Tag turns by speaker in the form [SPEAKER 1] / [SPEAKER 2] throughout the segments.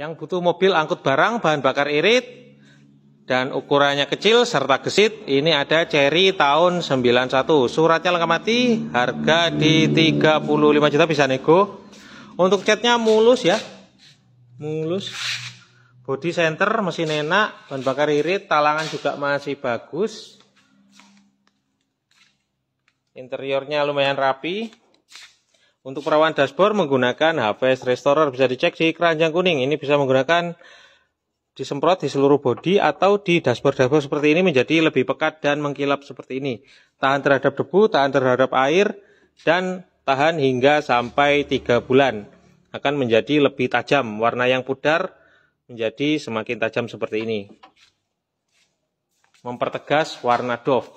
[SPEAKER 1] yang butuh mobil angkut barang, bahan bakar irit, dan ukurannya kecil serta gesit, ini ada Cherry tahun 91. Suratnya lengkap mati, harga di 35 juta bisa nego. Untuk catnya mulus ya, mulus. Body center, mesin enak, bahan bakar irit, talangan juga masih bagus. Interiornya lumayan rapi. Untuk perawan dashboard menggunakan HVS Restorer bisa dicek di keranjang kuning. Ini bisa menggunakan disemprot di seluruh body atau di dashboard-dashboard seperti ini menjadi lebih pekat dan mengkilap seperti ini. Tahan terhadap debu, tahan terhadap air, dan tahan hingga sampai 3 bulan. Akan menjadi lebih tajam. Warna yang pudar menjadi semakin tajam seperti ini. Mempertegas warna doff.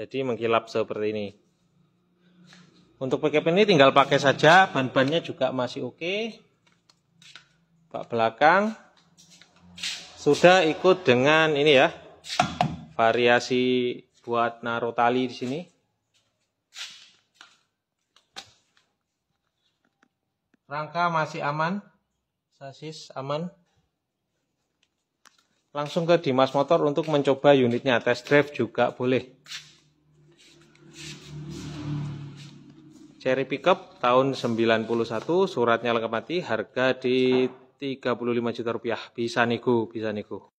[SPEAKER 1] Jadi mengkilap seperti ini. Untuk pickup ini tinggal pakai saja, ban-bannya juga masih oke. Okay. Bak belakang sudah ikut dengan ini ya. Variasi buat naruh tali di sini.
[SPEAKER 2] Rangka masih aman. Sasis aman.
[SPEAKER 1] Langsung ke Dimas Motor untuk mencoba unitnya. Test drive juga boleh. Cherry Pickup tahun 91 suratnya lengkap mati harga di 35 juta rupiah bisa nego bisa nego